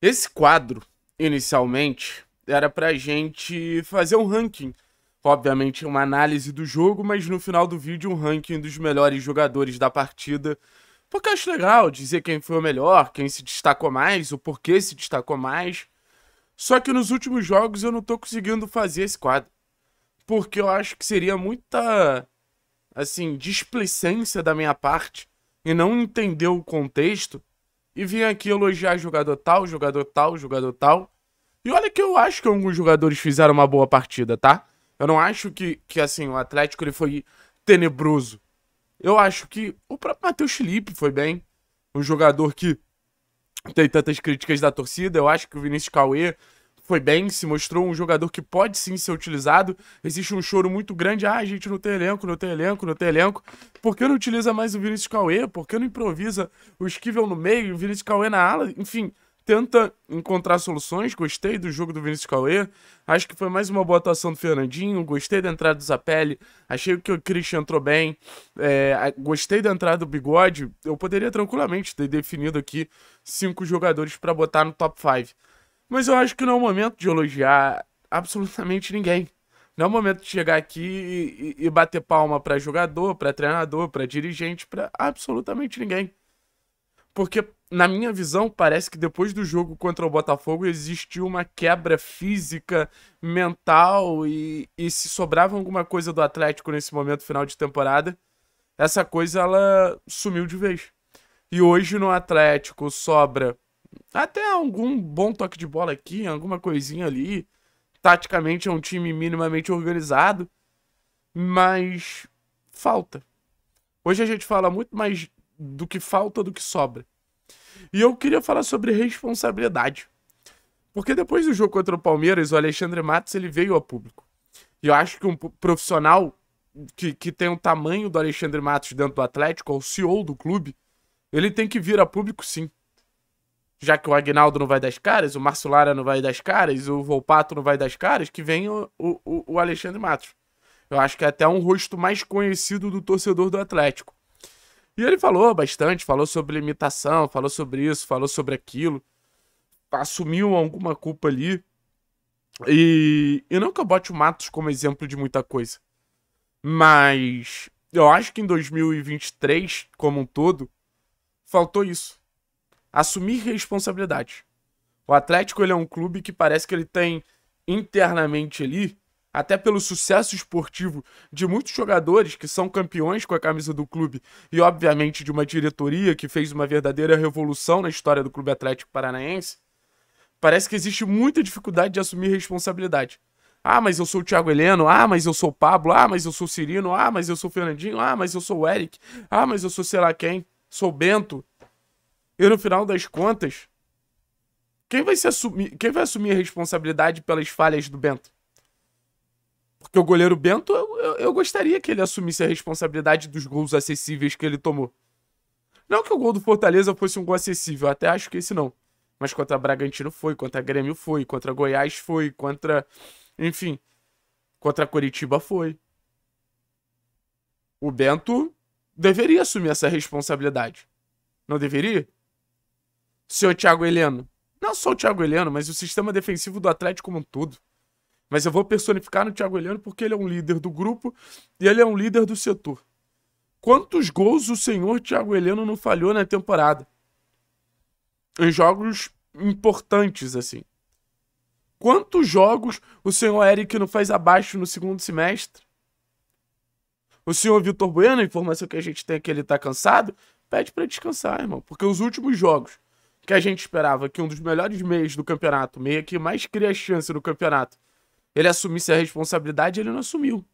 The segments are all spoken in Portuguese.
Esse quadro, inicialmente, era pra gente fazer um ranking. Obviamente, uma análise do jogo, mas no final do vídeo, um ranking dos melhores jogadores da partida. Porque eu acho legal dizer quem foi o melhor, quem se destacou mais, o porquê se destacou mais. Só que nos últimos jogos eu não tô conseguindo fazer esse quadro. Porque eu acho que seria muita, assim, displicência da minha parte e não entender o contexto e vim aqui elogiar jogador tal, jogador tal, jogador tal. E olha que eu acho que alguns jogadores fizeram uma boa partida, tá? Eu não acho que, que assim, o Atlético ele foi tenebroso. Eu acho que o próprio Matheus Felipe foi bem. Um jogador que tem tantas críticas da torcida. Eu acho que o Vinícius Cauê foi bem, se mostrou um jogador que pode sim ser utilizado. Existe um choro muito grande, ah, gente, não tem elenco, não tem elenco, não tem elenco. Por que não utiliza mais o Vinícius Cauê? Por que não improvisa o Esquivel no meio, o Vinícius Cauê na ala? Enfim, tenta encontrar soluções. Gostei do jogo do Vinícius Cauê. Acho que foi mais uma boa atuação do Fernandinho. Gostei da entrada do Zapelli. Achei que o Christian entrou bem. É, gostei da entrada do Bigode. Eu poderia tranquilamente ter definido aqui cinco jogadores para botar no top 5. Mas eu acho que não é o momento de elogiar absolutamente ninguém. Não é o momento de chegar aqui e, e bater palma para jogador, para treinador, para dirigente, para absolutamente ninguém. Porque, na minha visão, parece que depois do jogo contra o Botafogo existiu uma quebra física, mental e, e se sobrava alguma coisa do Atlético nesse momento final de temporada, essa coisa ela sumiu de vez. E hoje no Atlético sobra até algum bom toque de bola aqui, alguma coisinha ali. Taticamente é um time minimamente organizado, mas falta. Hoje a gente fala muito mais do que falta do que sobra. E eu queria falar sobre responsabilidade. Porque depois do jogo contra o Palmeiras, o Alexandre Matos ele veio a público. E eu acho que um profissional que, que tem o tamanho do Alexandre Matos dentro do Atlético, ou CEO do clube, ele tem que vir a público sim já que o Agnaldo não vai das caras, o Márcio Lara não vai das caras, o Volpato não vai das caras, que vem o, o, o Alexandre Matos. Eu acho que é até um rosto mais conhecido do torcedor do Atlético. E ele falou bastante, falou sobre limitação, falou sobre isso, falou sobre aquilo. Assumiu alguma culpa ali. E, e não que eu bote o Matos como exemplo de muita coisa. Mas eu acho que em 2023, como um todo, faltou isso assumir responsabilidade. O Atlético ele é um clube que parece que ele tem internamente ali, até pelo sucesso esportivo de muitos jogadores que são campeões com a camisa do clube e obviamente de uma diretoria que fez uma verdadeira revolução na história do Clube Atlético Paranaense, parece que existe muita dificuldade de assumir responsabilidade. Ah, mas eu sou o Thiago Heleno. Ah, mas eu sou o Pablo. Ah, mas eu sou o Cirino. Ah, mas eu sou o Fernandinho. Ah, mas eu sou o Eric. Ah, mas eu sou sei lá quem. Sou o Bento. E no final das contas, quem vai, se assumir, quem vai assumir a responsabilidade pelas falhas do Bento? Porque o goleiro Bento, eu, eu, eu gostaria que ele assumisse a responsabilidade dos gols acessíveis que ele tomou. Não que o gol do Fortaleza fosse um gol acessível, até acho que esse não. Mas contra Bragantino foi, contra Grêmio foi, contra Goiás foi, contra. Enfim. Contra Curitiba foi. O Bento deveria assumir essa responsabilidade. Não deveria? senhor Thiago Heleno. Não só o Thiago Heleno, mas o sistema defensivo do Atlético como um todo. Mas eu vou personificar no Thiago Heleno porque ele é um líder do grupo e ele é um líder do setor. Quantos gols o senhor Thiago Heleno não falhou na temporada? Em jogos importantes, assim. Quantos jogos o senhor Eric não faz abaixo no segundo semestre? O senhor Vitor Bueno, a informação que a gente tem é que ele tá cansado, pede para descansar, irmão. Porque os últimos jogos que a gente esperava que um dos melhores meios do campeonato, meia que mais cria chance no campeonato, ele assumisse a responsabilidade, ele não assumiu.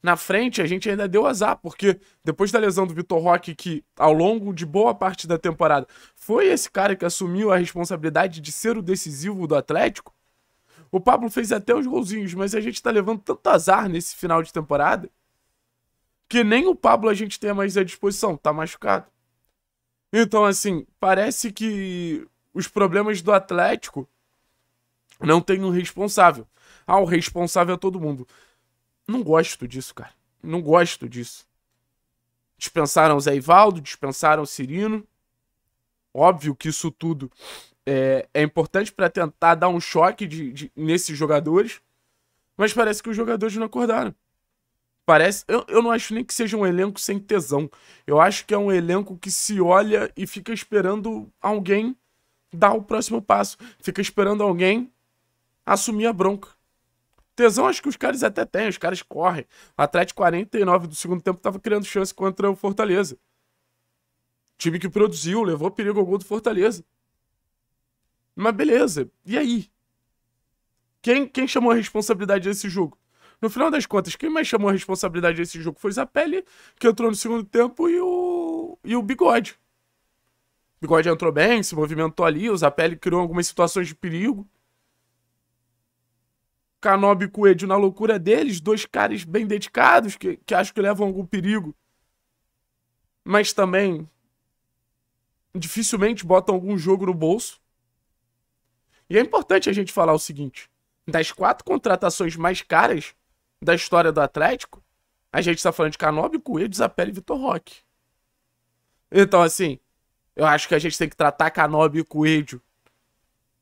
Na frente, a gente ainda deu azar, porque depois da lesão do Vitor Roque, que ao longo de boa parte da temporada foi esse cara que assumiu a responsabilidade de ser o decisivo do Atlético, o Pablo fez até os golzinhos, mas a gente tá levando tanto azar nesse final de temporada que nem o Pablo a gente tem mais à disposição, tá machucado. Então, assim, parece que os problemas do Atlético não tem um responsável. Ah, o responsável é todo mundo. Não gosto disso, cara. Não gosto disso. Dispensaram o Zé Ivaldo, dispensaram o Cirino. Óbvio que isso tudo é, é importante para tentar dar um choque de, de, nesses jogadores. Mas parece que os jogadores não acordaram. Parece. Eu, eu não acho nem que seja um elenco sem tesão. Eu acho que é um elenco que se olha e fica esperando alguém dar o próximo passo. Fica esperando alguém assumir a bronca. Tesão acho que os caras até têm, os caras correm. Atrás de 49 do segundo tempo tava criando chance contra o Fortaleza. Time que produziu, levou perigo ao gol do Fortaleza. Mas beleza, e aí? Quem, quem chamou a responsabilidade desse jogo? No final das contas, quem mais chamou a responsabilidade desse jogo foi Zapelli, que entrou no segundo tempo, e o, e o Bigode. O Bigode entrou bem, se movimentou ali, o Zapelli criou algumas situações de perigo. Canobi e Coelho na loucura deles, dois caras bem dedicados, que, que acho que levam algum perigo. Mas também dificilmente botam algum jogo no bolso. E é importante a gente falar o seguinte: das quatro contratações mais caras, da história do Atlético, a gente está falando de Canobi, Coelho, Desapele e Vitor Roque. Então, assim, eu acho que a gente tem que tratar Canobi e Coelho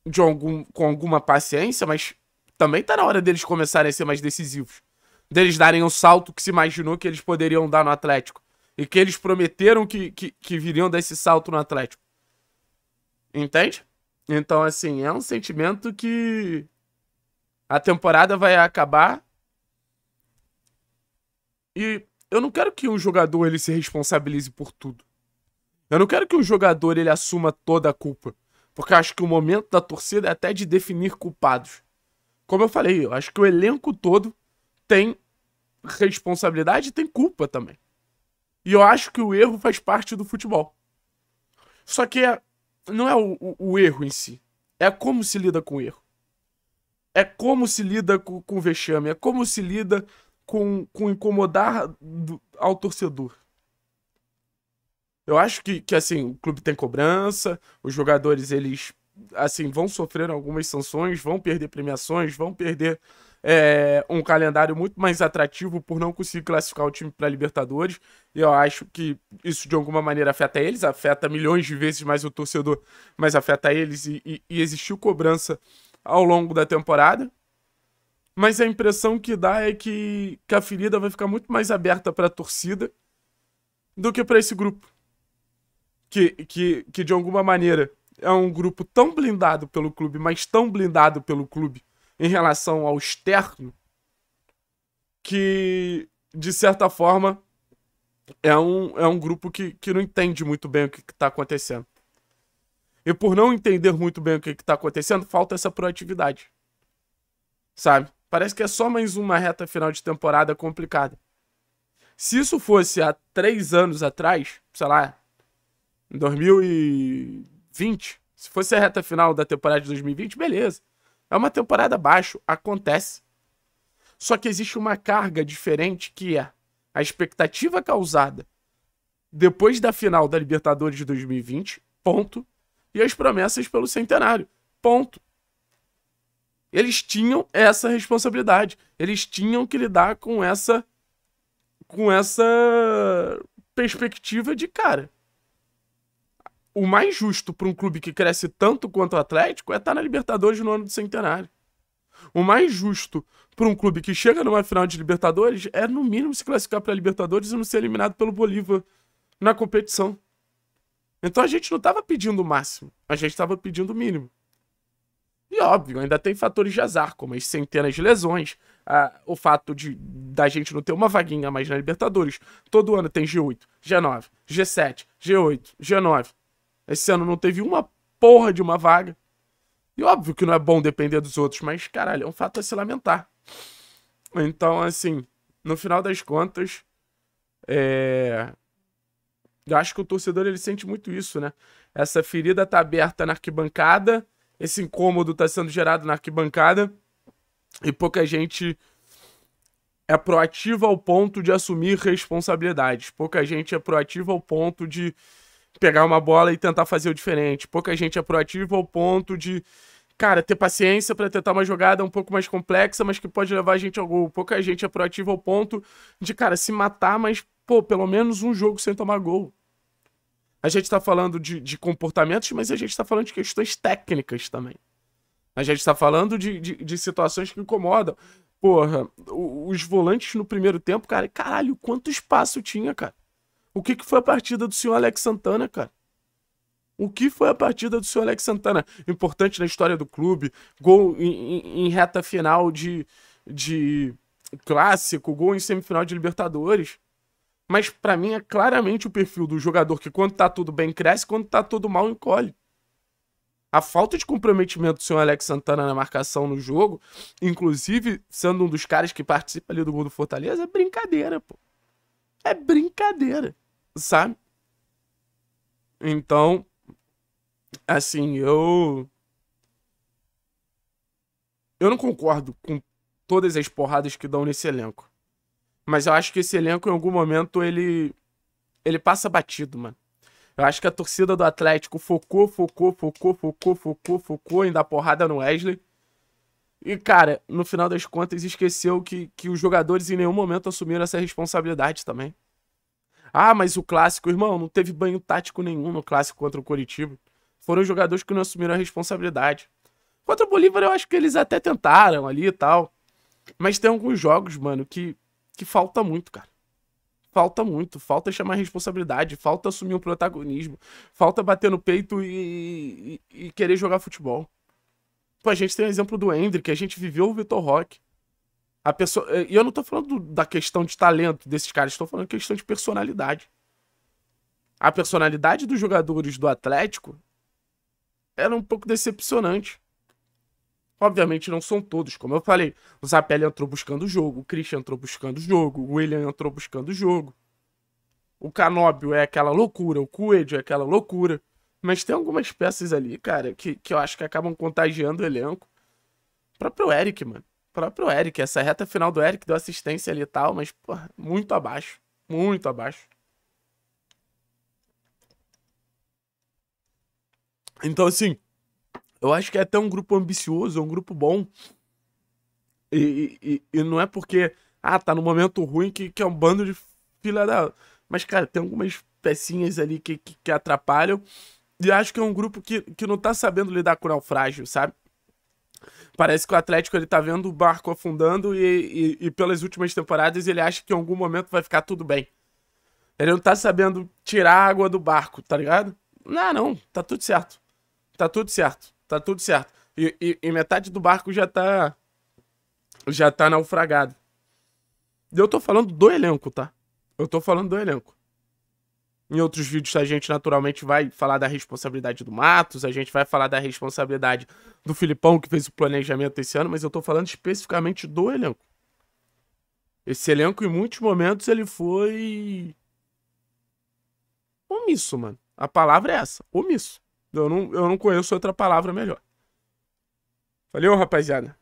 de algum, com alguma paciência, mas também tá na hora deles começarem a ser mais decisivos. Deles darem um salto que se imaginou que eles poderiam dar no Atlético. E que eles prometeram que, que, que viriam dar esse salto no Atlético. Entende? Então, assim, é um sentimento que a temporada vai acabar e eu não quero que um jogador ele se responsabilize por tudo. Eu não quero que o jogador ele assuma toda a culpa, porque acho que o momento da torcida é até de definir culpados. Como eu falei, eu acho que o elenco todo tem responsabilidade e tem culpa também. E eu acho que o erro faz parte do futebol. Só que é, não é o, o, o, erro em si, é como se lida com o erro. É como se lida com, com o vexame, é como se lida com, com incomodar do, ao torcedor. Eu acho que, que, assim, o clube tem cobrança, os jogadores, eles, assim, vão sofrer algumas sanções, vão perder premiações, vão perder é, um calendário muito mais atrativo por não conseguir classificar o time para Libertadores. E eu acho que isso, de alguma maneira, afeta eles, afeta milhões de vezes mais o torcedor, mas afeta eles e, e, e existiu cobrança ao longo da temporada. Mas a impressão que dá é que, que a ferida vai ficar muito mais aberta para a torcida do que para esse grupo. Que, que, que, de alguma maneira, é um grupo tão blindado pelo clube, mas tão blindado pelo clube em relação ao externo, que, de certa forma, é um, é um grupo que, que não entende muito bem o que está acontecendo. E por não entender muito bem o que está acontecendo, falta essa proatividade. Sabe? Parece que é só mais uma reta final de temporada complicada. Se isso fosse há três anos atrás, sei lá, em 2020, se fosse a reta final da temporada de 2020, beleza. É uma temporada baixa, acontece. Só que existe uma carga diferente que é a expectativa causada depois da final da Libertadores de 2020, ponto, e as promessas pelo centenário, ponto. Eles tinham essa responsabilidade. Eles tinham que lidar com essa com essa perspectiva de cara. O mais justo para um clube que cresce tanto quanto o Atlético é estar tá na Libertadores no ano do centenário. O mais justo para um clube que chega numa final de Libertadores é, no mínimo, se classificar para Libertadores e não ser eliminado pelo Bolívar na competição. Então a gente não estava pedindo o máximo, a gente estava pedindo o mínimo. E óbvio, ainda tem fatores de azar, como as centenas de lesões, a, o fato de da gente não ter uma vaguinha mais na Libertadores. Todo ano tem G8, G9, G7, G8, G9. Esse ano não teve uma porra de uma vaga. E óbvio que não é bom depender dos outros, mas caralho, é um fato a se lamentar. Então, assim, no final das contas, é... eu acho que o torcedor ele sente muito isso, né? Essa ferida tá aberta na arquibancada esse incômodo está sendo gerado na arquibancada e pouca gente é proativa ao ponto de assumir responsabilidades. Pouca gente é proativa ao ponto de pegar uma bola e tentar fazer o diferente. Pouca gente é proativa ao ponto de, cara, ter paciência para tentar uma jogada um pouco mais complexa, mas que pode levar a gente ao gol. Pouca gente é proativa ao ponto de, cara, se matar, mas, pô, pelo menos um jogo sem tomar gol. A gente está falando de, de, comportamentos, mas a gente está falando de questões técnicas também. A gente está falando de, de, de, situações que incomodam. Porra, os volantes no primeiro tempo, cara, caralho, quanto espaço tinha, cara? O que, que foi a partida do senhor Alex Santana, cara? O que foi a partida do senhor Alex Santana? Importante na história do clube, gol em, em, em reta final de, de clássico, gol em semifinal de Libertadores. Mas para mim é claramente o perfil do jogador que quando tá tudo bem cresce, quando tá tudo mal encolhe. A falta de comprometimento do senhor Alex Santana na marcação no jogo, inclusive sendo um dos caras que participa ali do gol do Fortaleza, é brincadeira, pô. É brincadeira, sabe? Então, assim, eu. Eu não concordo com todas as porradas que dão nesse elenco. Mas eu acho que esse elenco, em algum momento, ele. Ele passa batido, mano. Eu acho que a torcida do Atlético focou, focou, focou, focou, focou, focou em dar porrada no Wesley. E, cara, no final das contas, esqueceu que, que os jogadores em nenhum momento assumiram essa responsabilidade também. Ah, mas o clássico, irmão, não teve banho tático nenhum no clássico contra o Coritiba. Foram os jogadores que não assumiram a responsabilidade. Contra o Bolívar, eu acho que eles até tentaram ali e tal. Mas tem alguns jogos, mano, que que falta muito, cara. Falta muito, falta chamar responsabilidade, falta assumir um protagonismo, falta bater no peito e, e, e querer jogar futebol. Pô, a gente tem o exemplo do Hendrick, a gente viveu o Vitor Roque. A pessoa, eh, e eu não tô falando da questão de talento desses caras, estou falando questão de personalidade. A personalidade dos jogadores do Atlético era um pouco decepcionante. Obviamente não são todos, como eu falei. O Zapelli entrou buscando o jogo, o Christian entrou buscando o jogo, o William entrou buscando o jogo. O Canóbio é aquela loucura, o Coelho é aquela loucura. Mas tem algumas peças ali, cara, que, que eu acho que acabam contagiando o elenco. O próprio Eric, mano. O próprio Eric. Essa reta final do Eric deu assistência ali e tal, mas, pô, muito abaixo. Muito abaixo. Então, assim, eu acho que é até um grupo ambicioso, é um grupo bom. E, e, e, não é porque, ah, tá no momento ruim que, que é um bando de fila da. Mas, cara, tem algumas pecinhas ali que, que, que atrapalham. E acho que é um grupo que, que não tá sabendo lidar com o naufrágio, sabe? Parece que o Atlético ele tá vendo o barco afundando e, e, e, pelas últimas temporadas ele acha que em algum momento vai ficar tudo bem. Ele não tá sabendo tirar a água do barco, tá ligado? Não, não, tá tudo certo. Tá tudo certo. Tá tudo certo. E, e, e, metade do barco já tá. Já tá naufragado. Eu tô falando do elenco, tá? Eu tô falando do elenco. Em outros vídeos a gente naturalmente vai falar da responsabilidade do Matos, a gente vai falar da responsabilidade do Filipão que fez o planejamento esse ano, mas eu tô falando especificamente do elenco. Esse elenco em muitos momentos ele foi omisso, mano. A palavra é essa, omisso. Eu não, eu não conheço outra palavra melhor. Valeu, rapaziada.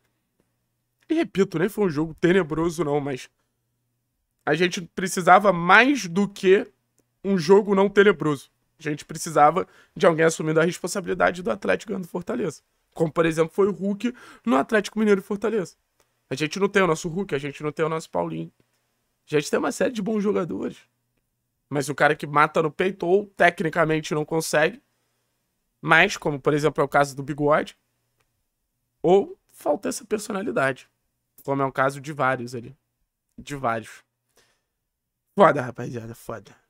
E repito, nem foi um jogo tenebroso, não, mas a gente precisava mais do que um jogo não tenebroso. A gente precisava de alguém assumindo a responsabilidade do Atlético ganhando Fortaleza. Como, por exemplo, foi o Hulk no Atlético Mineiro e Fortaleza. A gente não tem o nosso Hulk, a gente não tem o nosso Paulinho. A gente tem uma série de bons jogadores. Mas o cara que mata no peito ou tecnicamente não consegue, mais, como por exemplo é o caso do Bigode, ou falta essa personalidade, como é o caso de vários ali. De vários. Foda, rapaziada, foda.